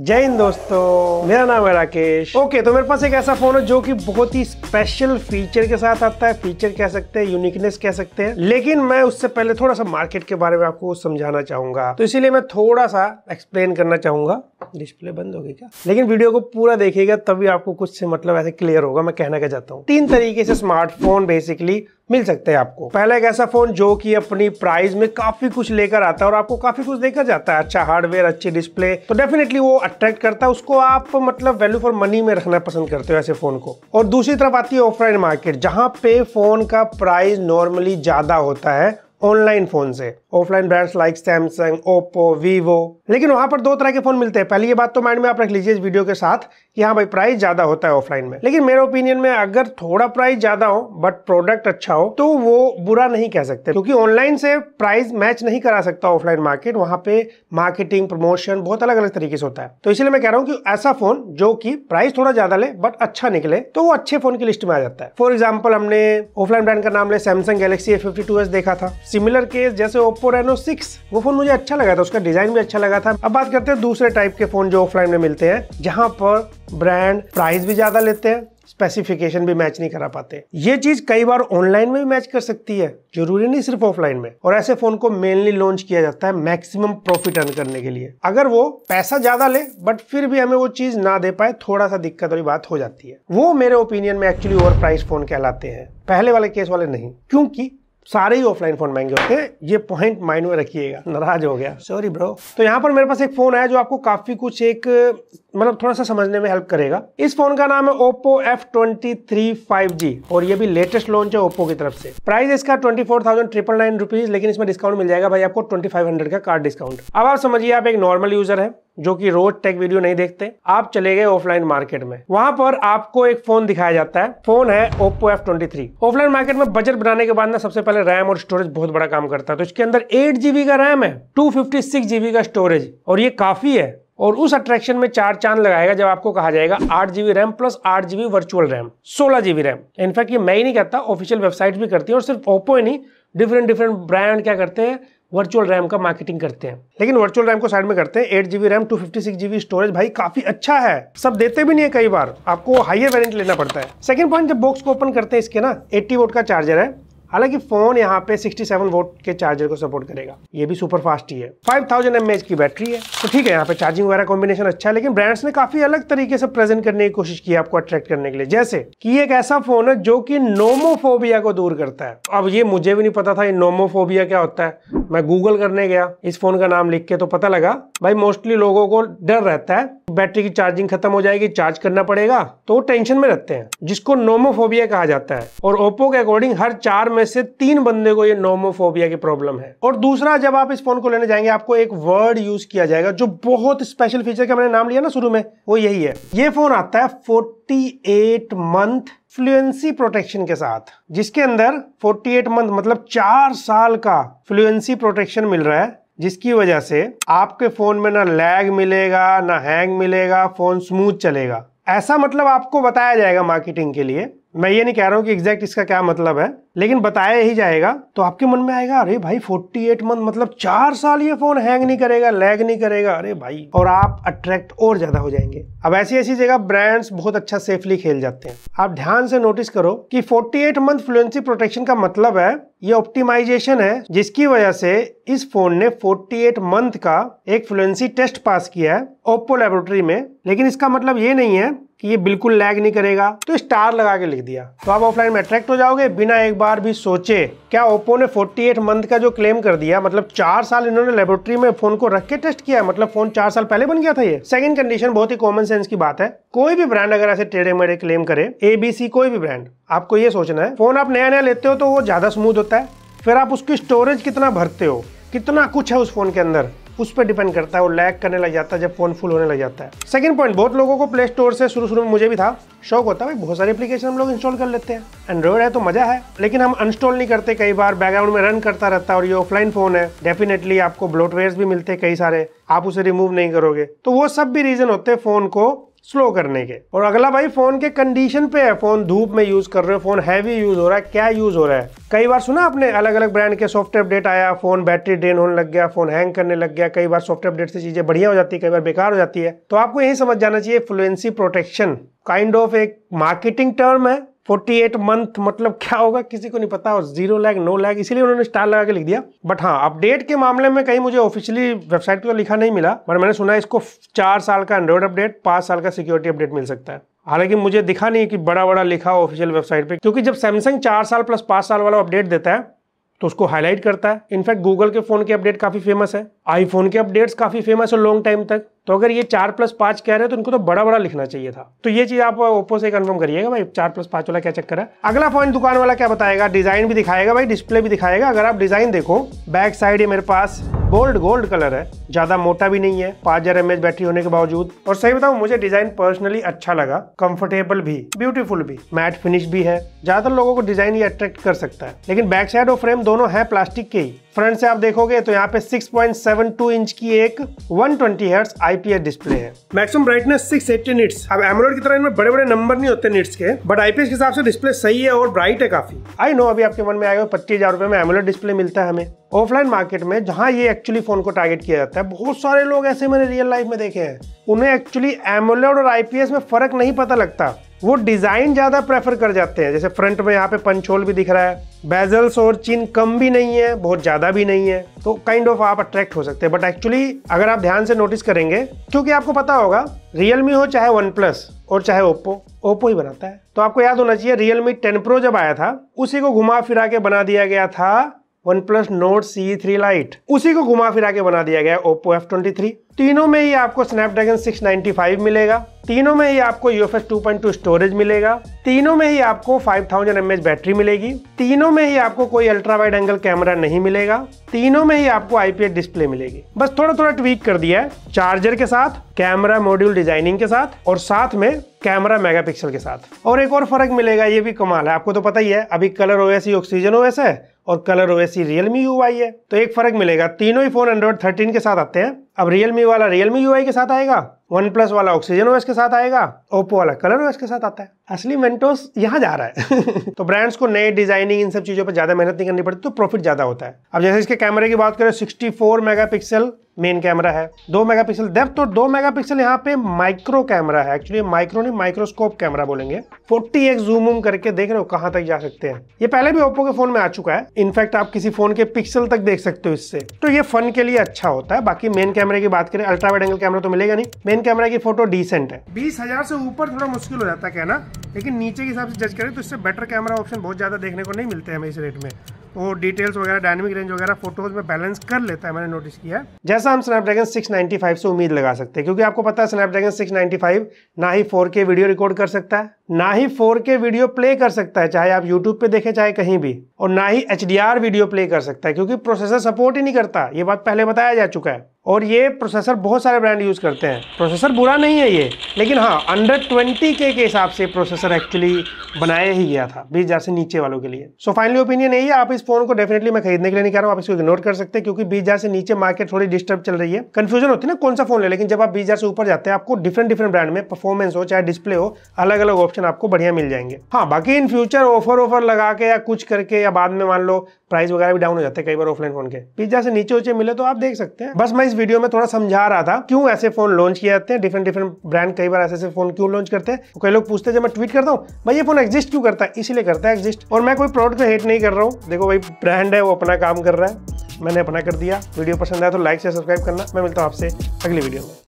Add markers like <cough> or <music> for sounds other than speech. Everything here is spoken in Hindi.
जय हिंद दोस्तों मेरा नाम है राकेश ओके okay, तो मेरे पास एक ऐसा फोन है जो कि बहुत ही स्पेशल फीचर के साथ आता है फीचर कह सकते हैं यूनिकनेस कह सकते हैं लेकिन मैं उससे पहले थोड़ा सा मार्केट के बारे में आपको समझाना चाहूंगा तो इसीलिए मैं थोड़ा सा एक्सप्लेन करना चाहूंगा डिस्प्ले बंद हो गई क्या लेकिन वीडियो को पूरा देखिएगा तभी आपको कुछ मतलब ऐसे क्लियर होगा मैं कहना क्या चाहता हूँ तीन तरीके से स्मार्टफोन बेसिकली मिल सकते हैं आपको पहला एक ऐसा फोन जो कि अपनी प्राइस में काफी कुछ लेकर आता है और आपको काफी कुछ देखा जाता है अच्छा हार्डवेयर अच्छी डिस्प्ले तो डेफिनेटली वो अट्रैक्ट करता है उसको आप मतलब वैल्यू फॉर मनी में रखना पसंद करते हो ऐसे फोन को और दूसरी तरफ आती है ऑफलाइन मार्केट जहाँ पे फोन का प्राइस नॉर्मली ज्यादा होता है ऑनलाइन फोन से offline brands like Samsung Oppo Vivo लेकिन वहां पर दो तरह के फोन मिलते हैं पहली ये बात तो माइंड में आप रख लीजिए इस वीडियो के साथ कि हाँ भाई प्राइस ज्यादा होता है ऑफलाइन में लेकिन मेरे ओपिनियन में अगर थोड़ा प्राइस ज्यादा हो बट प्रोडक्ट अच्छा हो तो वो बुरा नहीं कह सकते क्योंकि ऑनलाइन से प्राइस मैच नहीं करा सकता ऑफलाइन मार्केट वहां पे मार्केटिंग प्रमोशन बहुत अलग अलग तरीके से होता है तो इसलिए मैं कह रहा हूँ कि ऐसा फोन जो कि प्राइस थोड़ा ज्यादा ले बट अच्छा निकले तो वो अच्छे फोन की लिस्ट में आ जाता है फॉर एग्जाम्पल हमने ऑफलाइन ब्रांड का नाम ले सैमसंग गैलेक्सी ए देखा था सिमिलर केस जैसे ओप्पो रेनो सिक्स वो फोन मुझे अच्छा लगा था उसका डिजाइन भी अच्छा लगा था अब बात करते हैं दूसरे टाइप के फोन जो ऑफलाइन में मिलते हैं जहाँ पर ब्रांड प्राइस भी ज्यादा लेते हैं स्पेसिफिकेशन भी मैच नहीं करा पाते ये चीज कई बार ऑनलाइन में भी मैच कर सकती है जरूरी नहीं सिर्फ ऑफलाइन में और ऐसे फोन को मेनली लॉन्च किया जाता है मैक्सिमम प्रॉफिट अर्न करने के लिए अगर वो पैसा ज्यादा ले बट फिर भी हमें वो चीज ना दे पाए थोड़ा सा दिक्कत वाली बात हो जाती है वो मेरे ओपिनियन में एक्चुअली ओवर प्राइस फोन कहलाते हैं पहले वाले केस वाले नहीं क्योंकि सारे ही ऑफलाइन फोन महंगे होते हैं ये पॉइंट माइंड में रखिएगा नाराज हो गया सॉरी ब्रो तो यहाँ पर मेरे पास एक फोन आया जो आपको काफी कुछ एक मतलब थोड़ा सा समझने में हेल्प करेगा इस फोन का नाम है Oppo F twenty three five G और ये भी लेटेस्ट लॉन्च है ओप्पो की तरफ से प्राइस इसका twenty four thousand triple nine rupees लेकिन इसमें डिस्काउंट मिल जाएगा भाई आपको ट्वेंटी फाइव हंड्रेड का कार्ड डिस्काउंट अब आप समझिए आप एक नॉर्मल यूजर है जो कि रोज टेक वीडियो नहीं देखते आप चले गए ऑफलाइन मार्केट में वहां पर आपको एक फोन दिखाया जाता है फोन है Oppo F twenty three offline market में बजट बनाने के बाद ना सबसे पहले रैम और स्टोरेज बहुत बड़ा काम करता है तो इसके अंदर एट जीबी का रैम है टू फिफ्टी सिक्स जीबी का स्टोरेज और ये काफी है और उस अट्रैक्शन में चार चांद लगाएगा जब आपको कहा जाएगा आठ जीबी रैम प्लस आठ जीबी वर्चुअल रैम सोलह जीबी रैम इनफैक्ट ये मैं ही नहीं कहता ऑफिशियल वेबसाइट भी करती है और सिर्फ ओप्पो ही नहीं डिफरेंट डिफरेंट ब्रांड क्या करते हैं वर्चुअल रैम का मार्केटिंग करते हैं लेकिन वर्चुअल रैम को साइड में करते हैं eight GB RAM two fifty six GB storage भाई काफी अच्छा है सब देते भी नहीं है कई बार आपको हाइयर वेरियंट लेना पड़ता है सेकंड पॉइंट जब बॉक्स को ओपन करते हैं इसके ना एट्टी वोट का चार्जर है हालांकि फ़ोन यहाँ पे 67 वोट के चार्जर को सपोर्ट करेगा ये भी सुपर फास्ट ही है 5000 थाउजेंड की बैटरी है तो ठीक है यहाँ पे चार्जिंग वगैरह कॉम्बिनेशन अच्छा है लेकिन ब्रांड्स ने काफ़ी अलग तरीके से प्रेजेंट करने की कोशिश की आपको अट्रैक्ट करने के लिए जैसे कि एक ऐसा फ़ोन है जो की नोमोफोबिया को दूर करता है अब ये मुझे भी नहीं पता था ये नोमोफोबिया क्या होता है मैं गूगल करने गया इस फ़ोन का नाम लिख के तो पता लगा भाई मोस्टली लोगों को डर रहता है बैटरी की चार्जिंग खत्म हो जाएगी चार्ज करना पड़ेगा तो टेंशन में रहते हैं जिसको नोमोफोबिया कहा जाता है और ओप्पो के अकॉर्डिंग हर चार में से तीन बंदे को ये नोमोफोबिया की प्रॉब्लम है और दूसरा जब आप इस फोन को लेने जाएंगे आपको एक वर्ड यूज किया जाएगा जो बहुत स्पेशल फीचर का मैंने नाम लिया ना शुरू में वो यही है ये फोन आता है फोर्टी मंथ फ्लुएंसी प्रोटेक्शन के साथ जिसके अंदर 48 मंथ मतलब चार साल का फ्लुएंसी प्रोटेक्शन मिल रहा है जिसकी वजह से आपके फ़ोन में ना लैग मिलेगा ना हैंग मिलेगा फ़ोन स्मूथ चलेगा ऐसा मतलब आपको बताया जाएगा मार्केटिंग के लिए मैं ये नहीं कह रहा हूँ कि एग्जैक्ट इसका क्या मतलब है लेकिन बताया ही जाएगा तो आपके मन में आएगा अरे भाई 48 मंथ मतलब चार साल ये फोन हैंग नहीं करेगा लैग नहीं करेगा अरे भाई और आप अट्रैक्ट और ज्यादा हो जाएंगे अब ऐसी ऐसी जगह ब्रांड्स बहुत अच्छा सेफली खेल जाते हैं आप ध्यान से नोटिस करो कि 48 मंथ फ्लुएंसी प्रोटेक्शन का मतलब है ये ऑप्टिमाइजेशन है जिसकी वजह से इस फोन ने 48 मंथ का एक फ्लुएंसी टेस्ट पास किया है ओप्पो लेबोरेटरी में लेकिन इसका मतलब ये नहीं है कि ये बिल्कुल लैग नहीं करेगा तो स्टार लगा के लिख दिया तो आप ऑफलाइन में अट्रैक्ट हो जाओगे बिना एक बार भी सोचे क्या ओप्पो ने 48 मंथ का जो क्लेम कर दिया मतलब चार साल इन्होंने लेबोरेटरी में फोन को रख के टेस्ट किया मतलब फोन चार साल पहले बन गया था ये सेकंड कंडीशन बहुत ही कॉमन सेंस की बात है कोई भी ब्रांड अगर ऐसे टेढ़े मेढ़े क्लेम करे एबीसी कोई भी ब्रांड आपको ये सोचना है फोन आप नया नया लेते हो तो वो ज्यादा स्मूथ होता है फिर आप उसकी स्टोरेज कितना भरते हो कितना कुछ है उस फोन के अंदर उस पर डिपेंड करता है वो लैग करने लग जाता है जब फोन फुल होने लग जाता है सेकंड पॉइंट बहुत लोगों को प्ले स्टोर से शुरू शुरू में मुझे भी था शौक होता है भाई बहुत सारे एप्लीकेशन हम लोग इंस्टॉल कर लेते हैं एंड्रॉइड है तो मजा है लेकिन हम अनस्टॉल नहीं करते कई बार बैकग्राउंड में रन करता रहता है और ये ऑफलाइन फोन है डेफिनेटली आपको ब्लोटवेयर भी मिलते हैं कई सारे आप उसे रिमूव नहीं करोगे तो वो सब भी रीजन होते हैं फोन को स्लो करने के और अगला भाई फोन के कंडीशन पे है फोन धूप में यूज कर रहे हो फोन हैवी यूज हो रहा है क्या यूज हो रहा है कई बार सुना आपने अलग अलग ब्रांड के सॉफ्टवेयर अपडेट आया फोन बैटरी ड्रेन होने लग गया फोन हैंग करने लग गया कई बार सॉफ्टवेयर अपडेट से चीजें बढ़िया हो जाती है कई बार बेकार हो जाती है तो आपको यही समझ जाना चाहिए फ्लुएंसी प्रोटेक्शन काइंड ऑफ एक मार्केटिंग टर्म है फोर्टी एट मंथ मतलब क्या होगा किसी को नहीं पता और जीरो लैग नो लैग इसीलिए उन्होंने स्टार लगा के लिख दिया बट हाँ अपडेट के मामले में कहीं मुझे ऑफिशियली वेबसाइट पे तो लिखा नहीं मिला बट मैंने सुना है इसको चार साल का एंड्रॉइड अपडेट पाँच साल का सिक्योरिटी अपडेट मिल सकता है हालांकि मुझे दिखा नहीं कि बड़ा बड़ा लिखा हो ऑफिशियल वेबसाइट पे क्योंकि जब सैमसंग चार साल प्लस पाँच साल वाला अपडेट देता है तो उसको हाईलाइट करता है इनफैक्ट गूगल के फोन के अपडेट काफी फेमस है आईफोन के अपडेट्स काफी फेमस है लॉन्ग टाइम तक तो अगर ये चार प्लस पांच कह रहे हैं तो इनको तो बड़ा बड़ा लिखना चाहिए था तो ये चीज आप ओप्पो से कंफर्म करिएगा भाई चार प्लस पांच वाला क्या चक्कर है अगला पॉइंट दुकान वाला क्या बताएगा डिजाइन भी दिखाएगा भाई डिस्प्ले भी दिखाएगा अगर आप डिजाइन देखो बैक साइड है मेरे पास बोल्ड गोल्ड कलर है ज्यादा मोटा भी नहीं है पाँच हजार एमएच बैटरी होने के बावजूद और सही बताऊ मुझे डिजाइन पर्सनली अच्छा लगा कंफर्टेबल भी ब्यूटीफुल भी मैट फिनिश भी है ज्यादातर लोगों को डिजाइन ये अट्रैक्ट कर सकता है लेकिन बैक साइड और फ्रेम दोनों है प्लास्टिक के ही फ्रंट से आप देखोगे तो यहाँ पे 6.72 इंच की एक 120 ट्वेंटी हर्ट्स आईपीएस डिस्प्ले है मैक्सिमम ब्राइटनेस 680 निट्स अब एमरोड की तरह इनमें बड़े बड़े नंबर नहीं होते निट्स के बट आईपीएस के हिसाब से डिस्प्ले सही है और ब्राइट है काफी आई नो अभी आपके मन में आएगा पच्चीस हजार रुपए में एमरोड डिस्प्ले मिलता है हमें ऑफलाइन मार्केट में जहाँ ये एक्चुअली फोन को टारगेट किया जाता है बहुत सारे लोग ऐसे मैंने रियल लाइफ में देखे हैं उन्हें एक्चुअली एमोलेड और आईपीएस में फर्क नहीं पता लगता वो डिज़ाइन ज़्यादा प्रेफर कर जाते हैं जैसे फ्रंट में यहाँ पे पंचोल भी दिख रहा है बेजल्स और चिन कम भी नहीं है बहुत ज़्यादा भी नहीं है तो काइंड kind ऑफ of आप अट्रैक्ट हो सकते हैं बट एक्चुअली अगर आप ध्यान से नोटिस करेंगे क्योंकि आपको पता होगा रियलमी हो चाहे वन प्लस और चाहे ओप्पो ओप्पो ही बनाता है तो आपको याद होना चाहिए रियलमी टेन प्रो जब आया था उसी को घुमा फिरा के बना दिया गया था OnePlus Nord C three lite उसी को घुमा फिरा के बना दिया गया ओप्पो एफ ट्वेंटी थ्री तीनों में ही आपको स्नैपड्रैगन 695 मिलेगा तीनों में ही आपको यू एफ टू स्टोरेज मिलेगा तीनों में ही आपको 5000 थाउजेंड बैटरी मिलेगी तीनों में ही आपको कोई अल्ट्रा वाइड एंगल कैमरा नहीं मिलेगा तीनों में ही आपको आईपीएस डिस्प्ले मिलेगी बस थोड़ा थोड़ा ट्वीक कर दिया है चार्जर के साथ कैमरा मॉड्यूल डिजाइनिंग के साथ और साथ में कैमरा मेगा के साथ और एक और फर्क मिलेगा ये भी कमाल है आपको तो पता ही है अभी कलर ओएस ही ऑक्सीजन ओएस है और कलर ओएसी रियलमी यू है तो एक फर्क मिलेगा तीनों ही फोन एंड्रॉइड थर्टीन के साथ आते हैं अब रियलमी वाला रियलमी यू के साथ आएगा वन प्लस वाला ऑक्सीजन ओएस के साथ आएगा ओप्पो वाला कलर ओएस के साथ आता है असली मेंटोस यहाँ जा रहा है <laughs> तो ब्रांड्स को नए डिजाइनिंग इन सब चीज़ों पर ज़्यादा मेहनत नहीं करनी पड़ती तो प्रॉफिट ज़्यादा होता है अब जैसे इसके कैमरे की बात करें 64 मेगापिक्सल मेन कैमरा है दो मेगापिक्सल डेप्थ और दो मेगापिक्सल यहाँ पे माइक्रो कैमरा है एक्चुअली माइक्रो नहीं माइक्रोस्कोप कैमरा बोलेंगे 40x जूम उम करके देख रहे हो कहाँ तक जा सकते हैं ये पहले भी ओप्पो के फोन में आ चुका है इनफैक्ट आप किसी फोन के पिक्सल तक देख सकते हो इससे तो ये फन के लिए अच्छा होता है बाकी मेन कैमरे की बात करें अल्ट्रा वाइड एंगल कैमरा तो मिलेगा नहीं मेन मेन कैमरा की फोटो डिसेंट है बीस हजार से ऊपर थोड़ा मुश्किल हो जाता है ना लेकिन नीचे के हिसाब से जज करें तो इससे बेटर कैमरा ऑप्शन बहुत ज़्यादा देखने को नहीं मिलते हमें इस रेट में वो तो डिटेल्स वगैरह डायनेमिक रेंज वगैरह फोटोज में बैलेंस कर लेता है मैंने नोटिस किया है जैसा हम स्नैपड्रैगन 695 से उम्मीद लगा सकते हैं क्योंकि आपको पता है स्नैपड्रैगन 695 ना ही 4K वीडियो रिकॉर्ड कर सकता है ना ही 4K वीडियो प्ले कर सकता है चाहे आप YouTube पे देखें चाहे कहीं भी और ना ही एच वीडियो प्ले कर सकता है क्योंकि प्रोसेसर सपोर्ट ही नहीं करता ये बात पहले बताया जा चुका है और ये प्रोसेसर बहुत सारे ब्रांड यूज़ करते हैं प्रोसेसर बुरा नहीं है ये लेकिन हाँ अंडर ट्वेंटी के के हिसाब से प्रोसेसर एक्चुअली बनाया ही गया था बीस हज़ार से नीचे वालों के लिए सो फाइनली ओपिनियन यही है आप इस फोन को डेफिनेटली मैं खरीदने के लिए नहीं कह रहा हूँ आप इसको इग्नोर कर सकते हैं क्योंकि बीस हज़ार से नीचे मार्केट थोड़ी डिस्टर्ब चल रही है कन्फ्यूजन होती है ना कौन सा फोन ले लेकिन जब आप बीस हज़ार से ऊपर जाते हैं आपको डिफरेंट डिफरेंट ब्रांड में परफॉर्मेंस हो चाहे डिस्प्ले हो अलग अलग ऑप्शन आपको बढ़िया मिल जाएंगे हाँ बाकी इन फ्यूचर ऑफर ऑफर लगा के या कुछ करके या बाद में मान लो प्राइस वगैरह भी डाउन हो जाते हैं कई बार ऑफलाइन फोन के बीस से नीचे ऊंचे मिले तो आप देख सकते हैं बस मैं इस वीडियो में थोड़ा समझा रहा था क्यों ऐसे फोन लॉन्च किए जाते हैं डिफरेंट डिफरेंट ब्रांड कई बार ऐसे ऐसे फोन क्यों लॉन्च करते हैं तो कई लोग पूछते हैं जब मैं ट्वीट करता हूँ भाई ये फोन एग्जिस्ट क्यों करता है इसीलिए करता है एग्जिस्ट और मैं कोई प्रोडक्ट का हेट नहीं कर रहा हूँ देखो भाई ब्रांड है वो अपना काम कर रहा है मैंने अपना कर दिया वीडियो पसंद आया तो लाइक से सब्सक्राइब करना मैं मिलता हूँ आपसे अगली वीडियो में